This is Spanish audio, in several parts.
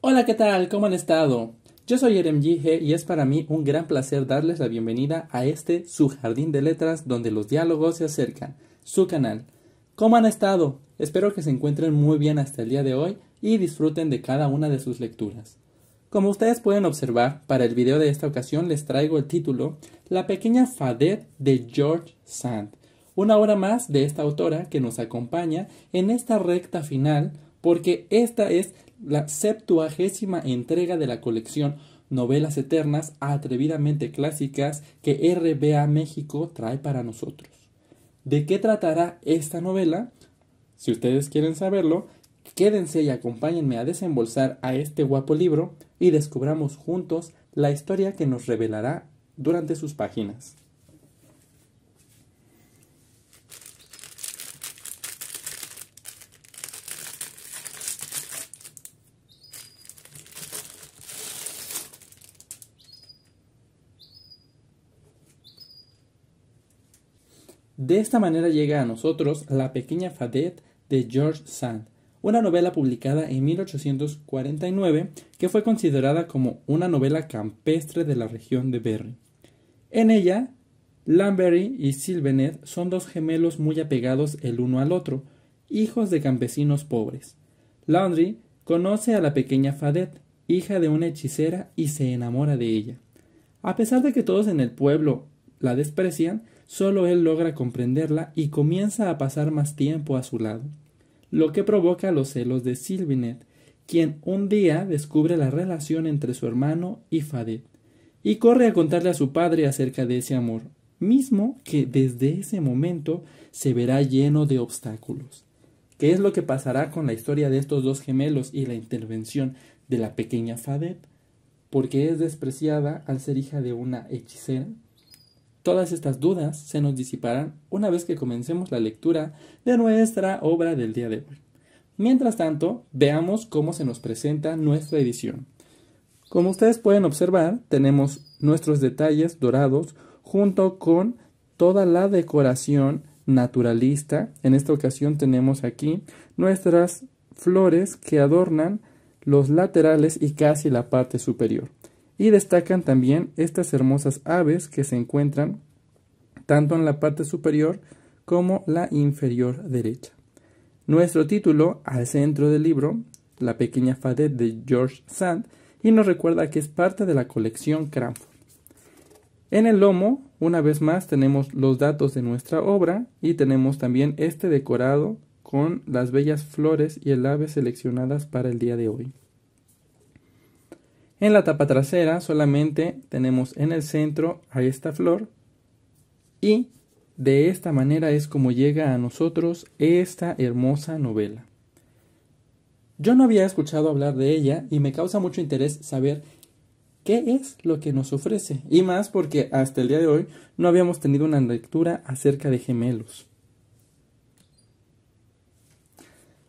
Hola, ¿qué tal? ¿Cómo han estado? Yo soy Erem y es para mí un gran placer darles la bienvenida a este su jardín de letras donde los diálogos se acercan, su canal. ¿Cómo han estado? Espero que se encuentren muy bien hasta el día de hoy y disfruten de cada una de sus lecturas. Como ustedes pueden observar, para el video de esta ocasión les traigo el título La pequeña Fadette de George Sand, una obra más de esta autora que nos acompaña en esta recta final porque esta es la septuagésima entrega de la colección Novelas Eternas atrevidamente clásicas que RBA México trae para nosotros. ¿De qué tratará esta novela? Si ustedes quieren saberlo, Quédense y acompáñenme a desembolsar a este guapo libro y descubramos juntos la historia que nos revelará durante sus páginas. De esta manera llega a nosotros la pequeña Fadette de George Sand, una novela publicada en 1849 que fue considerada como una novela campestre de la región de Berry. En ella, Lamberry y Sylvenet son dos gemelos muy apegados el uno al otro, hijos de campesinos pobres. Laundry conoce a la pequeña Fadette, hija de una hechicera, y se enamora de ella. A pesar de que todos en el pueblo la desprecian, solo él logra comprenderla y comienza a pasar más tiempo a su lado lo que provoca los celos de Silvinet, quien un día descubre la relación entre su hermano y Fadet, y corre a contarle a su padre acerca de ese amor, mismo que desde ese momento se verá lleno de obstáculos. ¿Qué es lo que pasará con la historia de estos dos gemelos y la intervención de la pequeña Fadet? Porque es despreciada al ser hija de una hechicera. Todas estas dudas se nos disiparán una vez que comencemos la lectura de nuestra obra del día de hoy. Mientras tanto, veamos cómo se nos presenta nuestra edición. Como ustedes pueden observar, tenemos nuestros detalles dorados junto con toda la decoración naturalista. En esta ocasión tenemos aquí nuestras flores que adornan los laterales y casi la parte superior y destacan también estas hermosas aves que se encuentran tanto en la parte superior como la inferior derecha. Nuestro título, al centro del libro, La pequeña Fadet de George Sand, y nos recuerda que es parte de la colección Cranford. En el lomo, una vez más, tenemos los datos de nuestra obra y tenemos también este decorado con las bellas flores y el ave seleccionadas para el día de hoy. En la tapa trasera solamente tenemos en el centro a esta flor y de esta manera es como llega a nosotros esta hermosa novela. Yo no había escuchado hablar de ella y me causa mucho interés saber qué es lo que nos ofrece, y más porque hasta el día de hoy no habíamos tenido una lectura acerca de gemelos.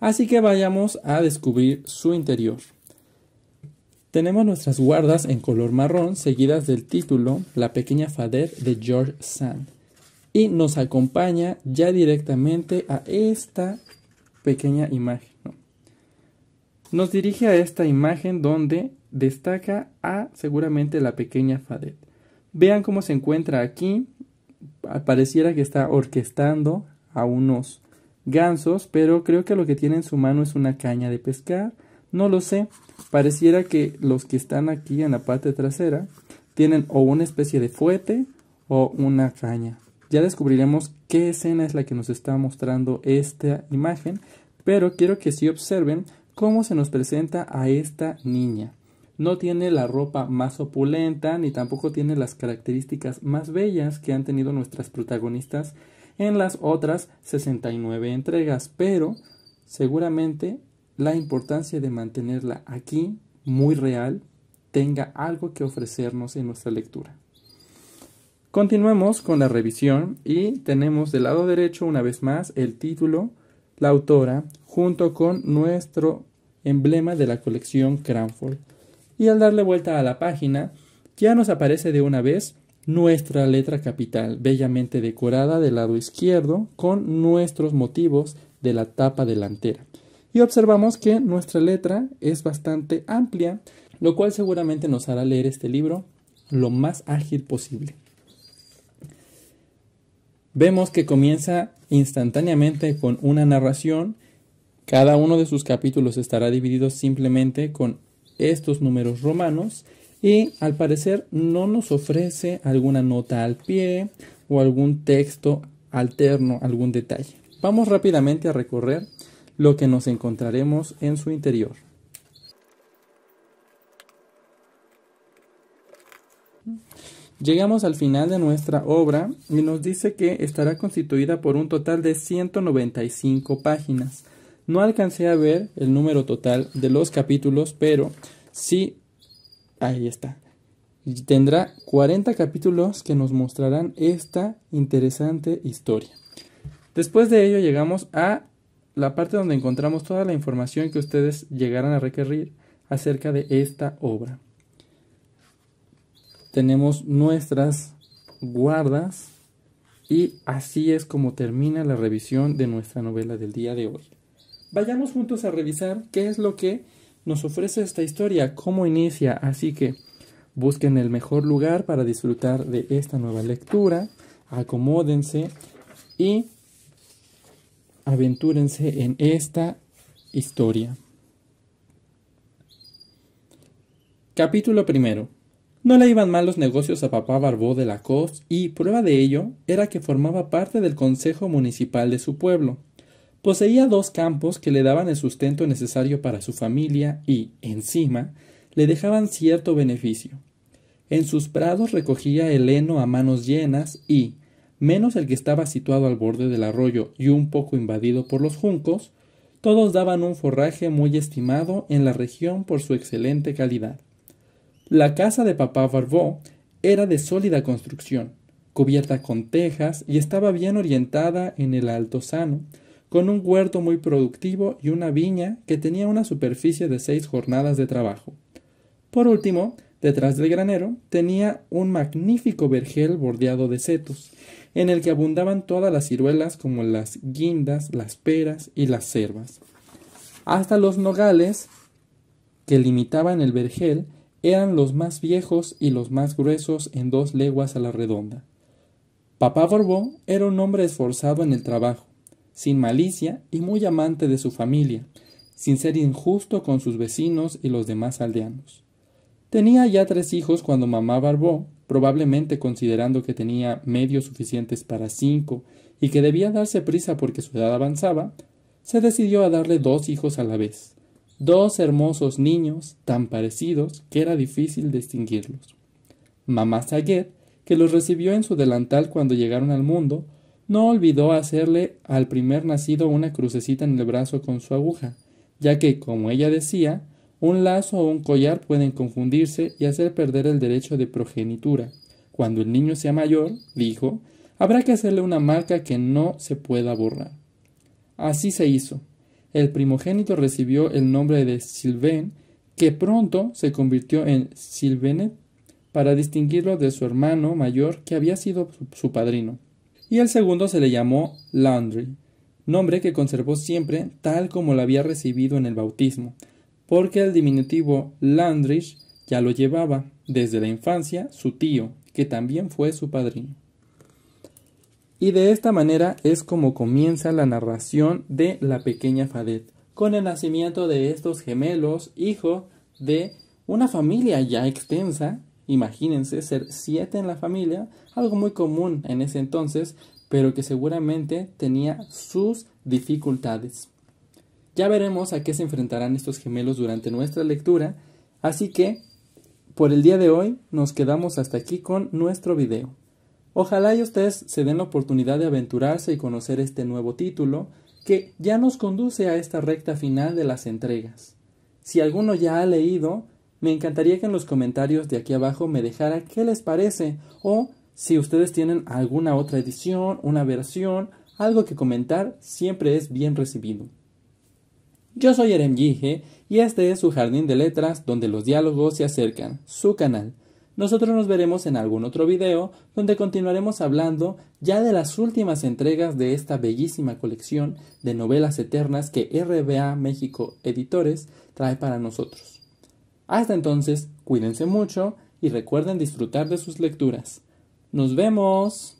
Así que vayamos a descubrir su interior. Tenemos nuestras guardas en color marrón, seguidas del título La pequeña Fadet de George Sand. Y nos acompaña ya directamente a esta pequeña imagen. Nos dirige a esta imagen donde destaca a seguramente la pequeña Fadet. Vean cómo se encuentra aquí. Ah, pareciera que está orquestando a unos gansos, pero creo que lo que tiene en su mano es una caña de pescar no lo sé. Pareciera que los que están aquí en la parte trasera tienen o una especie de fuete o una caña. Ya descubriremos qué escena es la que nos está mostrando esta imagen, pero quiero que sí observen cómo se nos presenta a esta niña. No tiene la ropa más opulenta ni tampoco tiene las características más bellas que han tenido nuestras protagonistas en las otras 69 entregas, pero seguramente la importancia de mantenerla aquí, muy real, tenga algo que ofrecernos en nuestra lectura. Continuamos con la revisión y tenemos del lado derecho una vez más el título, la autora, junto con nuestro emblema de la colección Cranford. Y al darle vuelta a la página, ya nos aparece de una vez nuestra letra capital, bellamente decorada del lado izquierdo, con nuestros motivos de la tapa delantera y observamos que nuestra letra es bastante amplia, lo cual seguramente nos hará leer este libro lo más ágil posible. Vemos que comienza instantáneamente con una narración. Cada uno de sus capítulos estará dividido simplemente con estos números romanos y al parecer no nos ofrece alguna nota al pie o algún texto alterno, algún detalle. Vamos rápidamente a recorrer lo que nos encontraremos en su interior. Llegamos al final de nuestra obra y nos dice que estará constituida por un total de 195 páginas. No alcancé a ver el número total de los capítulos, pero sí, ahí está. Tendrá 40 capítulos que nos mostrarán esta interesante historia. Después de ello llegamos a la parte donde encontramos toda la información que ustedes llegarán a requerir acerca de esta obra. Tenemos nuestras guardas y así es como termina la revisión de nuestra novela del día de hoy. Vayamos juntos a revisar qué es lo que nos ofrece esta historia, cómo inicia, así que busquen el mejor lugar para disfrutar de esta nueva lectura, acomódense y aventúrense en esta historia. Capítulo primero. No le iban mal los negocios a papá Barbó de la y prueba de ello era que formaba parte del consejo municipal de su pueblo. Poseía dos campos que le daban el sustento necesario para su familia y, encima, le dejaban cierto beneficio. En sus prados recogía el heno a manos llenas y, menos el que estaba situado al borde del arroyo y un poco invadido por los juncos, todos daban un forraje muy estimado en la región por su excelente calidad. La casa de papá Barbó era de sólida construcción, cubierta con tejas y estaba bien orientada en el altozano, con un huerto muy productivo y una viña que tenía una superficie de seis jornadas de trabajo. Por último, detrás del granero tenía un magnífico vergel bordeado de setos, en el que abundaban todas las ciruelas como las guindas, las peras y las cervas. Hasta los nogales que limitaban el vergel eran los más viejos y los más gruesos en dos leguas a la redonda. Papá Barbó era un hombre esforzado en el trabajo, sin malicia y muy amante de su familia, sin ser injusto con sus vecinos y los demás aldeanos. Tenía ya tres hijos cuando mamá Barbó probablemente considerando que tenía medios suficientes para cinco y que debía darse prisa porque su edad avanzaba, se decidió a darle dos hijos a la vez, dos hermosos niños tan parecidos que era difícil distinguirlos. Mamá Saget, que los recibió en su delantal cuando llegaron al mundo, no olvidó hacerle al primer nacido una crucecita en el brazo con su aguja, ya que, como ella decía, un lazo o un collar pueden confundirse y hacer perder el derecho de progenitura. Cuando el niño sea mayor, dijo, habrá que hacerle una marca que no se pueda borrar. Así se hizo. El primogénito recibió el nombre de Sylvain, que pronto se convirtió en Sylvenet para distinguirlo de su hermano mayor que había sido su padrino. Y el segundo se le llamó Landry, nombre que conservó siempre tal como lo había recibido en el bautismo, porque el diminutivo Landrich ya lo llevaba desde la infancia su tío, que también fue su padrino. Y de esta manera es como comienza la narración de la pequeña Fadet, con el nacimiento de estos gemelos, hijo de una familia ya extensa, imagínense ser siete en la familia, algo muy común en ese entonces, pero que seguramente tenía sus dificultades. Ya veremos a qué se enfrentarán estos gemelos durante nuestra lectura, así que por el día de hoy nos quedamos hasta aquí con nuestro video. Ojalá y ustedes se den la oportunidad de aventurarse y conocer este nuevo título que ya nos conduce a esta recta final de las entregas. Si alguno ya ha leído, me encantaría que en los comentarios de aquí abajo me dejara qué les parece o si ustedes tienen alguna otra edición, una versión, algo que comentar, siempre es bien recibido. Yo soy Erem Yige y este es su jardín de letras donde los diálogos se acercan, su canal. Nosotros nos veremos en algún otro video donde continuaremos hablando ya de las últimas entregas de esta bellísima colección de novelas eternas que RBA México Editores trae para nosotros. Hasta entonces, cuídense mucho y recuerden disfrutar de sus lecturas. Nos vemos.